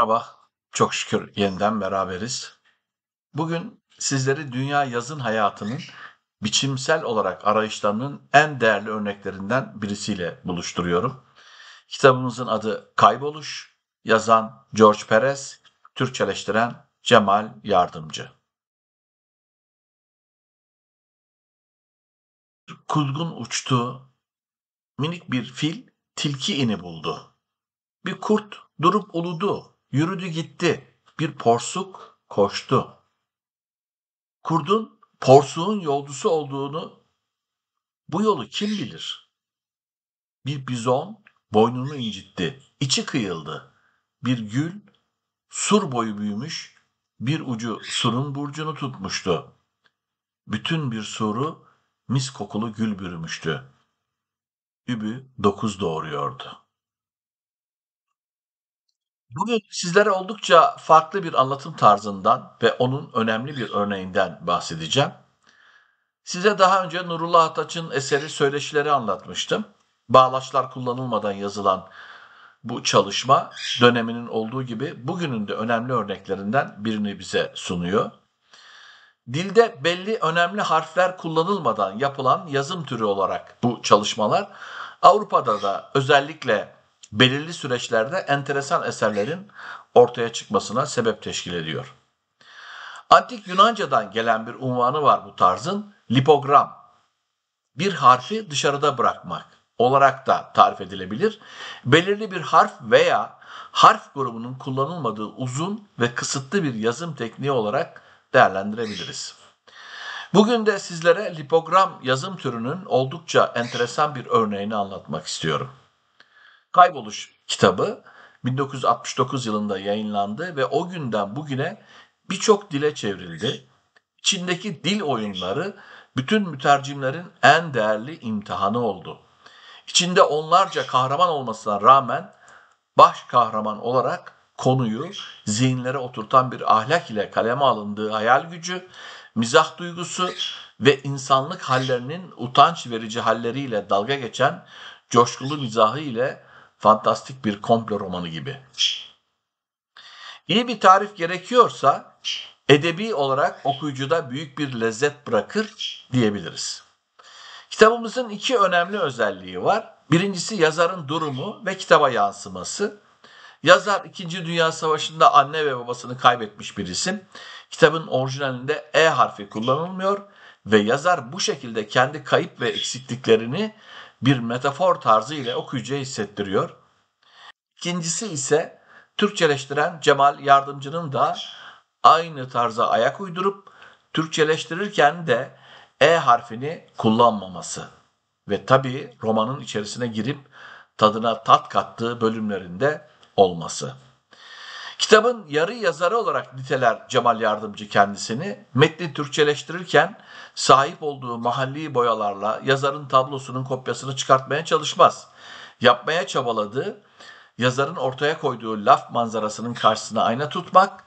Merhaba, çok şükür yeniden beraberiz. Bugün sizleri dünya yazın hayatının biçimsel olarak arayışlarının en değerli örneklerinden birisiyle buluşturuyorum. Kitabımızın adı Kayboluş, yazan George Perez, Türkçeleştiren Cemal Yardımcı. Kuzgun uçtu, minik bir fil tilki ini buldu. Bir kurt durup uludu. Yürüdü gitti. Bir porsuk koştu. Kurdun porsuğun yolcusu olduğunu bu yolu kim bilir? Bir bizon boynunu incitti. içi kıyıldı. Bir gül sur boyu büyümüş. Bir ucu surun burcunu tutmuştu. Bütün bir suru mis kokulu gül bürümüştü. Übü dokuz doğuruyordu. Bugün sizlere oldukça farklı bir anlatım tarzından ve onun önemli bir örneğinden bahsedeceğim. Size daha önce Nurullah Ataç'ın eseri Söyleşileri anlatmıştım. Bağlaçlar kullanılmadan yazılan bu çalışma döneminin olduğu gibi bugünün de önemli örneklerinden birini bize sunuyor. Dilde belli önemli harfler kullanılmadan yapılan yazım türü olarak bu çalışmalar Avrupa'da da özellikle belirli süreçlerde enteresan eserlerin ortaya çıkmasına sebep teşkil ediyor. Antik Yunanca'dan gelen bir unvanı var bu tarzın. Lipogram. Bir harfi dışarıda bırakmak olarak da tarif edilebilir. Belirli bir harf veya harf grubunun kullanılmadığı uzun ve kısıtlı bir yazım tekniği olarak değerlendirebiliriz. Bugün de sizlere lipogram yazım türünün oldukça enteresan bir örneğini anlatmak istiyorum. Kayboluş kitabı 1969 yılında yayınlandı ve o günden bugüne birçok dile çevrildi. Çin'deki dil oyunları bütün mütercimlerin en değerli imtihanı oldu. İçinde onlarca kahraman olmasına rağmen baş kahraman olarak konuyu zihinlere oturtan bir ahlak ile kaleme alındığı hayal gücü, mizah duygusu ve insanlık hallerinin utanç verici halleriyle dalga geçen coşkulu mizahı ile fantastik bir komplo romanı gibi. İyi bir tarif gerekiyorsa edebi olarak okuyucuda büyük bir lezzet bırakır diyebiliriz. Kitabımızın iki önemli özelliği var. Birincisi yazarın durumu ve kitaba yansıması. Yazar 2. Dünya Savaşı'nda anne ve babasını kaybetmiş bir isim. Kitabın orijinalinde E harfi kullanılmıyor ve yazar bu şekilde kendi kayıp ve eksikliklerini bir metafor tarzı ile okuyucuya hissettiriyor. İkincisi ise Türkçeleştiren Cemal Yardımcı'nın da aynı tarza ayak uydurup Türkçeleştirirken de E harfini kullanmaması. Ve tabi romanın içerisine girip tadına tat kattığı bölümlerinde olması. Kitabın yarı yazarı olarak niteler Cemal Yardımcı kendisini. Metni Türkçeleştirirken sahip olduğu mahalli boyalarla yazarın tablosunun kopyasını çıkartmaya çalışmaz. Yapmaya çabaladığı, yazarın ortaya koyduğu laf manzarasının karşısına ayna tutmak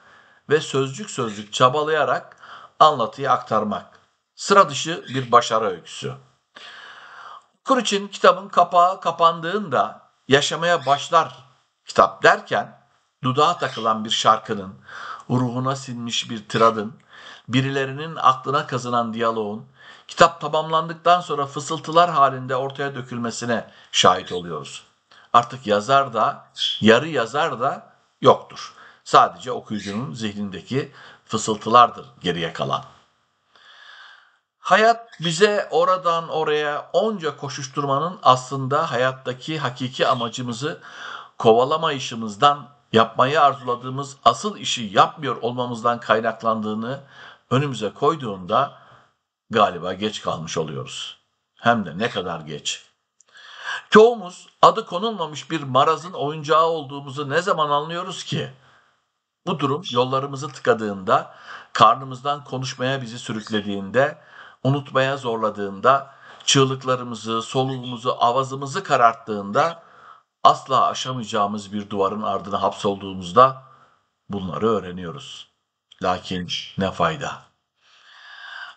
ve sözcük sözcük çabalayarak anlatıyı aktarmak. Sıra dışı bir başarı öyküsü. Okur için kitabın kapağı kapandığında yaşamaya başlar kitap derken dudağa takılan bir şarkının, ruhuna sinmiş bir tiradın, birilerinin aklına kazınan diyaloğun, kitap tamamlandıktan sonra fısıltılar halinde ortaya dökülmesine şahit oluyoruz. Artık yazar da, yarı yazar da yoktur. Sadece okuyucunun zihnindeki fısıltılardır geriye kalan. Hayat bize oradan oraya onca koşuşturmanın aslında hayattaki hakiki amacımızı kovalama işimizden yapmayı arzuladığımız asıl işi yapmıyor olmamızdan kaynaklandığını önümüze koyduğunda galiba geç kalmış oluyoruz. Hem de ne kadar geç. Çoğumuz adı konulmamış bir marazın oyuncağı olduğumuzu ne zaman anlıyoruz ki? Bu durum yollarımızı tıkadığında, karnımızdan konuşmaya bizi sürüklediğinde, unutmaya zorladığında, çığlıklarımızı, soluğumuzu, avazımızı kararttığında asla aşamayacağımız bir duvarın ardına hapsolduğumuzda bunları öğreniyoruz. Lakin ne fayda?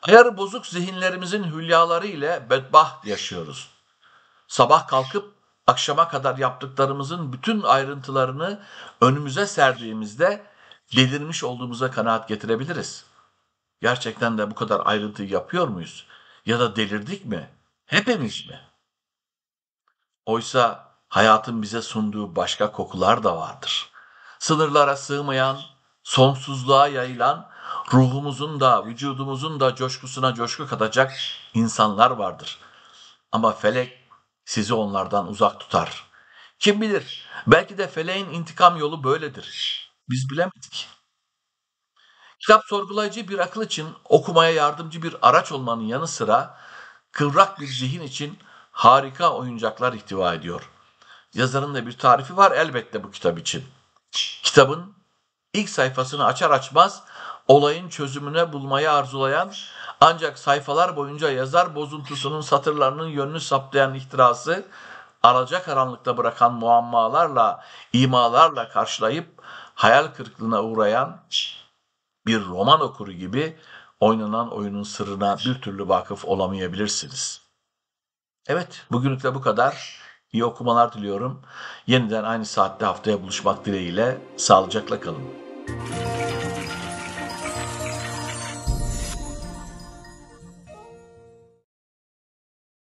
Ayarı bozuk zihinlerimizin hülyaları ile bedbaht yaşıyoruz. Sabah kalkıp akşama kadar yaptıklarımızın bütün ayrıntılarını önümüze serdiğimizde delirmiş olduğumuza kanaat getirebiliriz. Gerçekten de bu kadar ayrıntı yapıyor muyuz? Ya da delirdik mi? Hepimiz mi? Oysa hayatın bize sunduğu başka kokular da vardır. Sınırlara sığmayan, sonsuzluğa yayılan, ruhumuzun da vücudumuzun da coşkusuna coşku katacak insanlar vardır. Ama felek sizi onlardan uzak tutar. Kim bilir belki de feleğin intikam yolu böyledir. Biz bilemedik. Kitap sorgulayıcı bir akıl için okumaya yardımcı bir araç olmanın yanı sıra kıvrak bir zihin için harika oyuncaklar ihtiva ediyor.'' Yazarın da bir tarifi var elbette bu kitap için. Kitabın ilk sayfasını açar açmaz olayın çözümüne bulmayı arzulayan ancak sayfalar boyunca yazar bozuntusunun satırlarının yönünü saptayan ihtirası araca karanlıkta bırakan muammalarla, imalarla karşılayıp hayal kırıklığına uğrayan bir roman okuru gibi oynanan oyunun sırrına bir türlü vakıf olamayabilirsiniz. Evet, bugünlük de bu kadar. İyi okumalar diliyorum. Yeniden aynı saatte haftaya buluşmak dileğiyle sağlıcakla kalın.